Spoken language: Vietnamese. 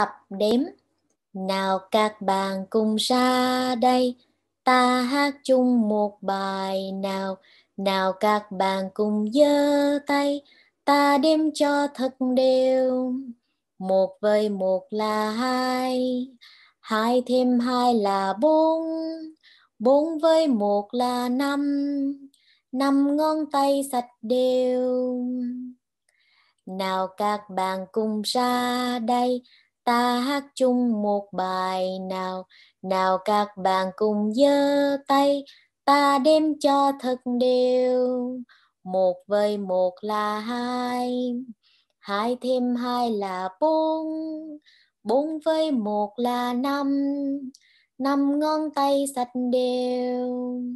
tập đếm nào các bạn cùng ra đây ta hát chung một bài nào nào các bạn cùng giơ tay ta đếm cho thật đều một với một là hai hai thêm hai là bốn bốn với một là năm năm ngón tay sạch đều nào các bạn cùng ra đây ta hát chung một bài nào nào các bạn cùng giơ tay ta đem cho thật đều một với một là hai hai thêm hai là bốn bốn với một là năm năm ngón tay sạch đều